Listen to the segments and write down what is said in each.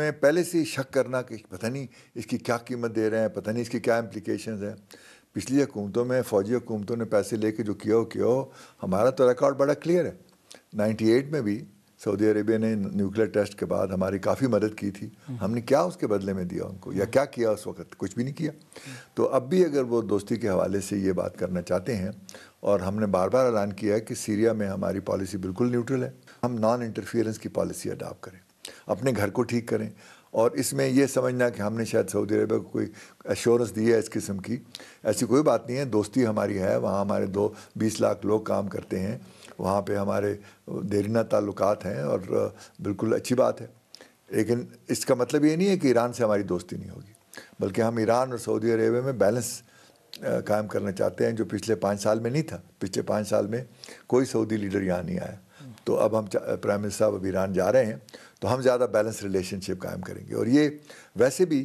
میں پہلے سے ہی شک کرنا کہ پتہ نہیں اس کی کیا قیمت دے رہے ہیں پتہ نہیں اس کی کیا امپلیکیشنز ہیں پچھلی حکومتوں میں فوجی حکومتوں نے پیسے لے کے جو کیا ہو کیا ہو ہمارا تو ریکارڈ بڑا کلیئر ہے نائنٹی ایٹ میں بھی سعودی عربیہ نے نیوکلیر ٹیسٹ کے بعد ہماری کافی مدد کی تھی ہم نے کیا اس کے بدلے میں دیا ان کو یا کیا کیا اس وقت کچھ بھی نہیں کیا تو اب بھی اگر وہ دوستی کے حوالے سے یہ بات کرنا چاہتے ہیں اور ہم نے بار بار اعلان کیا ہے کہ سیریا میں ہماری پالیسی بالکل نیوٹرل ہے ہم نان انٹرفیئرنس کی پالیسی اڈاپ کریں اپنے گھر کو ٹھیک کریں اور اس میں یہ سمجھنا کہ ہم نے شاید سعودی عربیہ کو کوئی ایشورنس دی ہے اس قسم کی ایسی کوئی بات نہیں ہے دوستی ہماری ہے وہاں ہمارے دو بیس لاکھ لوگ کام کرتے ہیں وہاں پہ ہمارے دیرینہ تعلقات ہیں اور بالکل اچھی بات ہے لیکن اس کا مطلب یہ نہیں ہے کہ ایران سے ہماری دوستی نہیں ہوگی بلکہ ہم ایران اور سعودی عربیہ میں بیلنس قائم کرنا چاہتے ہیں جو پچھلے پانچ سال میں نہیں تھا پچھلے پانچ سال میں کوئی سعودی لیڈر یہاں نہیں آیا تو اب ہم پرائم منسٹر صاحب اب ایران جا رہے ہیں تو ہم زیادہ بیلنس ریلیشن شپ قائم کریں گے اور یہ ویسے بھی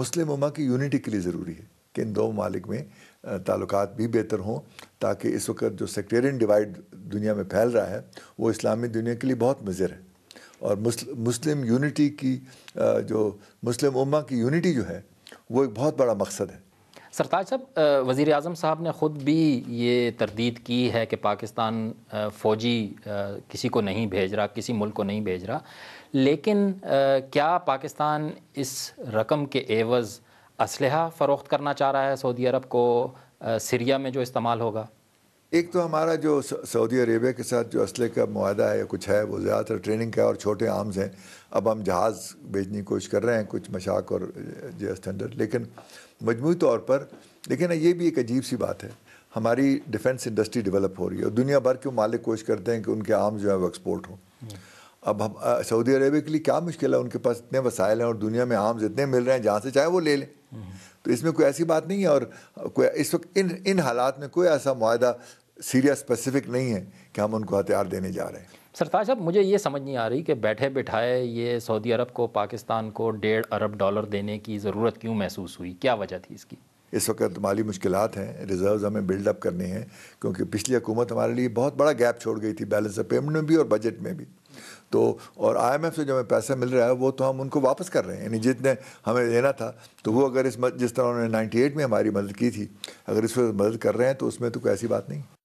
مسلم اما کی یونٹی کے لیے ضروری ہے کہ ان دو ممالک میں تعلقات بھی بہتر ہوں تاکہ اس وقت جو سیکٹیرین ڈیوائڈ دنیا میں پھیل رہا ہے وہ اسلامی دنیا کے لیے بہت مضر ہے اور مسلم یونٹی کی جو مسلم اما کی یونٹی جو ہے وہ ایک بہت بڑا مقصد ہے سرتاج صاحب وزیر اعظم صاحب نے خود بھی یہ تردید کی ہے کہ پاکستان فوجی کسی کو نہیں بھیج رہا کسی ملک کو نہیں بھیج رہا لیکن کیا پاکستان اس رقم کے عوض اسلحہ فروخت کرنا چاہ رہا ہے سعودی عرب کو سیریا میں جو استعمال ہوگا ایک تو ہمارا جو سعودی عربیہ کے ساتھ جو اسلحے کا معاہدہ ہے یا کچھ ہے وہ زیادہ تر ٹریننگ کا ہے اور چھوٹے آرمز ہیں اب ہم جہاز بھیجنے کی کوشش کر رہے ہیں کچھ مشاق اور جے اسٹینڈرڈ لیکن مجموعی طور پر لیکن نا یہ بھی ایک عجیب سی بات ہے ہماری ڈیفینس انڈسٹری ڈیولپ ہو رہی ہے اور دنیا بھر کے مالک کوشش کرتے ہیں کہ ان کے آرمز جو ہیں وہ ایکسپورٹ ہوں اب ہم سعودی عربیہ کے لیے کیا مشکل ہے ان کے پاس اتنے وسائل ہیں اور دنیا میں آرمز اتنے مل رہے ہیں جہاں سے چاہے وہ لے لیں تو اس میں کوئی ایسی بات نہیں ہے اور کوئی اس وقت ان ان حالات میں کوئی ایسا معاہدہ سیریا اسپیسیفک نہیں ہے کہ ہم ان کو ہتھیار دینے جا رہے ہیں سرتاج صاحب مجھے یہ سمجھ نہیں آ رہی کہ بیٹھے بیٹھائے یہ سعودی عرب کو پاکستان کو ڈیڑھ ارب ڈالر دینے کی ضرورت کیوں محسوس ہوئی کیا وجہ تھی اس کی اس وقت مالی مشکلات ہیں ریزروز ہمیں بلڈ اپ کرنے ہیں کیونکہ پچھلی حکومت ہمارے لیے بہت بڑا گیپ چھوڑ گئی تھی بیلنس آف پیمنٹ میں بھی اور بجٹ میں بھی تو اور آئی ایم ایف سے جو ہمیں پیسہ مل رہا ہے وہ تو ہم ان کو واپس کر رہے ہیں یعنی جتنے ہمیں دینا تھا تو وہ اگر اس جس طرح انہوں نے نائنٹی ایٹ میں ہماری مدد کی تھی اگر اس وقت مدد کر رہے ہیں تو اس میں تو کوئی ایسی بات نہیں